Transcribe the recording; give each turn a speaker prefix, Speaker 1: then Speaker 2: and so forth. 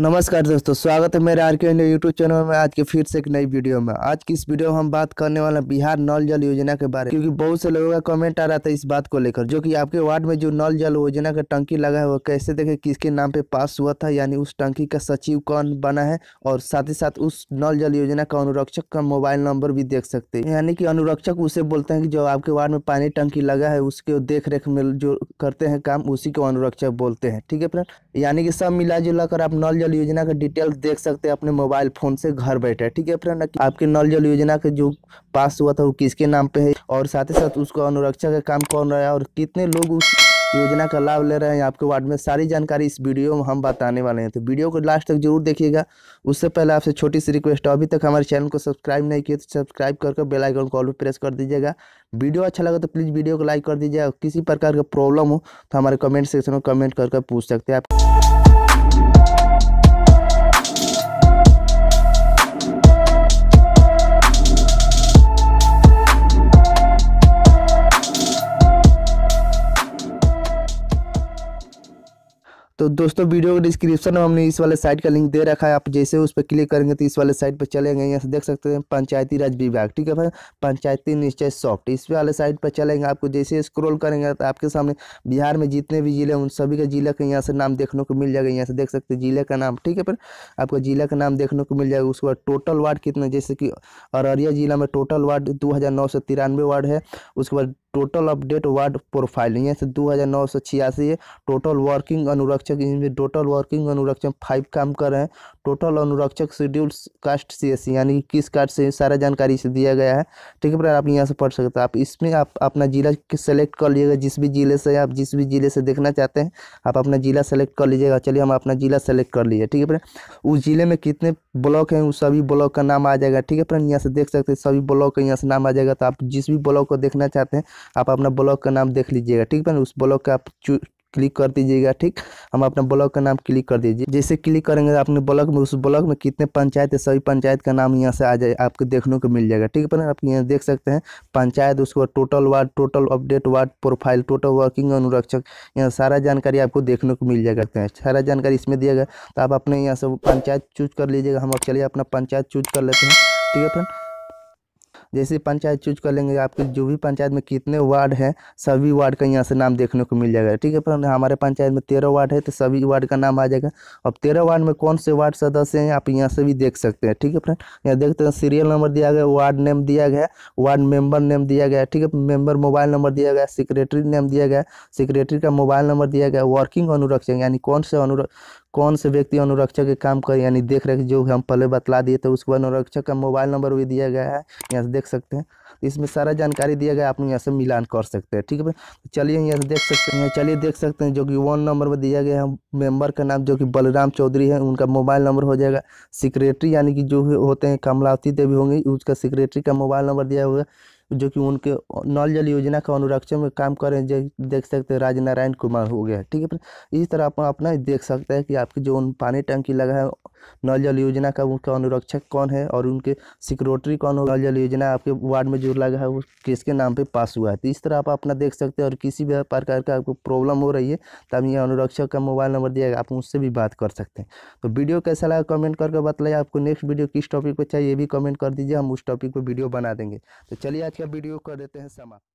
Speaker 1: नमस्कार दोस्तों स्वागत है मेरे आर के इंडिया यूट्यूब चैनल में आज के फिर से एक नई वीडियो में आज की इस वीडियो में हम बात करने वाले बिहार नल जल योजना के बारे में क्योंकि बहुत से लोगों का कमेंट आ रहा था इस बात को लेकर जो कि आपके वार्ड में जो नल जल योजना का टंकी लगा है वो कैसे देखे किसके नाम पे पास हुआ था यानी उस टंकी का सचिव कौन बना है और साथ ही साथ उस नल जल योजना का अनुरक्षक का मोबाइल नंबर भी देख सकते हैं यानी कि अनुरक्षक उसे बोलते हैं कि जो आपके वार्ड में पानी टंकी लगा है उसके देख रेख में जो करते हैं काम उसी को अनुरक्षक बोलते हैं ठीक है फ्रेंड यानी कि सब मिला जुला कर आप नल जल योजना का डिटेल देख सकते हैं अपने मोबाइल फोन से घर बैठे ठीक है फ्रेंड आपके नल जल योजना के जो पास हुआ था वो किसके नाम पे है और साथ ही साथ उसको अनुरक्षा का काम कौन रहा है और कितने लोग उस योजना का लाभ ले रहे हैं आपके वार्ड में सारी जानकारी इस वीडियो में हम बताने वाले हैं तो वीडियो को लास्ट तक जरूर देखिएगा उससे पहले आपसे छोटी सी रिक्वेस्ट अभी तक हमारे चैनल को सब्सक्राइब नहीं किया तो सब्सक्राइब करके बेल आइकन को ऑल प्रेस कर दीजिएगा वीडियो अच्छा लगा तो प्लीज़ वीडियो को लाइक कर दीजिएगा किसी प्रकार का प्रॉब्लम हो तो हमारे कमेंट सेक्शन में कमेंट करके पूछ सकते हैं आप तो दोस्तों वीडियो के डिस्क्रिप्शन में हमने इस वाले साइट का लिंक दे रखा है आप जैसे उस पर क्लिक करेंगे तो इस वाले साइट पर चले गए यहाँ से देख सकते हैं पंचायती राज विभाग ठीक है पंचायती निश्चय सॉफ्ट इस वाले साइट पर चलेंगे आपको जैसे स्क्रॉल करेंगे तो आपके सामने बिहार में जितने भी जिले उन सभी का जिले का यहाँ से नाम देखने को मिल जाएगा यहाँ से देख सकते हैं जिले का नाम ठीक है फिर आपका जिला का नाम देखने को मिल जाएगा उसके बाद टोटल वार्ड कितना जैसे कि अररिया जिला में टोटल वार्ड दो वार्ड है उसके बाद टोटल अपडेट वार्ड प्रोफाइल यहाँ से दो हज़ार नौ सौ छियासी है टोटल वर्किंग अनुरक्षक इनमें टोटल वर्किंग अनुरक्षक फाइव काम कर रहे हैं टोटल अनुरक्षक शेड्यूल कास्ट सी एस यानी किस कास्ट से सारा जानकारी इसे दिया गया है ठीक है फ्रेंड आप यहाँ से पढ़ सकते हैं आप इसमें आप अपना जिला सेलेक्ट कर लीजिएगा जिस भी जिले से आप जिस भी जिले से देखना चाहते हैं आप अपना जिला सेलेक्ट कर लीजिएगा चलिए हम अपना जिला सेलेक्ट कर लीजिए ठीक है फ्रेंड उस जिले में कितने ब्लॉक हैं उस सभी ब्लॉक का नाम आ जाएगा ठीक है फ्रेंड यहाँ से देख सकते हैं सभी ब्लॉक का यहाँ से नाम आ जाएगा तो आप जिस भी ब्लॉक को देखना चाहते हैं आप अपना ब्लॉग का नाम देख लीजिएगा ठीक है उस ब्लॉग का आप क्लिक कर दीजिएगा ठीक हम अपना ब्लॉक का नाम क्लिक कर दीजिए जैसे क्लिक करेंगे अपने तो ब्लॉक में उस ब्लॉक में कितने पंचायत है सभी पंचायत का नाम यहाँ से आ जाए आपको देखने को मिल जाएगा ठीक है आप यहाँ देख सकते हैं पंचायत बाद total ward total update ward profile total working अनुरक्षक यहाँ सारा जानकारी आपको देखने को मिल जाएगा सारा जानकारी इसमें दिया गया तो आप अपने यहाँ से पंचायत चूज कर लीजिएगा हम चलिए अपना पंचायत चूज कर लेते हैं ठीक है फ्रेंड जैसे पंचायत चूज कर लेंगे आपके जो भी पंचायत में कितने वार्ड हैं सभी वार्ड का यहाँ से नाम देखने को मिल जाएगा ठीक है फ्रेंड हमारे पंचायत में तेरह वार्ड है तो सभी वार्ड का नाम आ जाएगा अब तेरह वार्ड में कौन से वार्ड सदस्य हैं आप यहाँ से भी देख सकते हैं ठीक है फ्रेंड यहाँ देखते हैं सीरियल नंबर दिया गया वार्ड नेम दिया गया वार्ड मेंबर नेम दिया गया ठीक है मेंबर मोबाइल नंबर दिया गया सेक्रेटरी नेम दिया गया सेक्रेटरी का मोबाइल नंबर दिया गया वर्किंग अनुरक्षक यानी कौन से अनुरक्ष कौन से व्यक्ति अनुरक्षक के काम कर यानी देख रेख जो हम पहले बतला दिए थे उसको अनुरक्षक का मोबाइल नंबर भी दिया गया है यहाँ से देख सकते हैं इसमें सारा जानकारी दिया गया आप यहाँ से मिलान कर सकते हैं ठीक है चलिए यहाँ से देख सकते हैं चलिए देख सकते हैं जो कि वन नंबर पर दिया गया है मेंबर का नाम जो कि बलराम चौधरी है उनका मोबाइल नंबर हो जाएगा सेक्रेटरी यानी कि जो होते हैं कमलावती देवी होंगी उसका सेक्रेटरी का मोबाइल नंबर दिया हुआ जो कि उनके नल जल योजना का अनुरक्षण में काम करें जो देख सकते हैं राजनारायण कुमार हो गया ठीक है इस तरह आप अपना देख सकते हैं कि आपकी जो उन पानी टंकी लगा है नल जल योजना का उनका अनुरक्षक कौन है और उनके सिक्योरिटरी कौन होगा नल जल योजना आपके वार्ड में जो लगा है वो किसके नाम पर पास हुआ है तो इस तरह आप अपना देख सकते हैं और किसी भी प्रकार का आपको प्रॉब्लम हो रही है तब ये अनुरक्षक का मोबाइल नंबर दिया आप उससे भी बात कर सकते हैं तो वीडियो कैसा लगा कमेंट करके बताइए आपको नेक्स्ट वीडियो किस टॉपिक पर चाहिए ये भी कमेंट कर दीजिए हम उस टॉपिक पर वीडियो बना देंगे तो चलिए रखिए वीडियो कर देते हैं समाप्त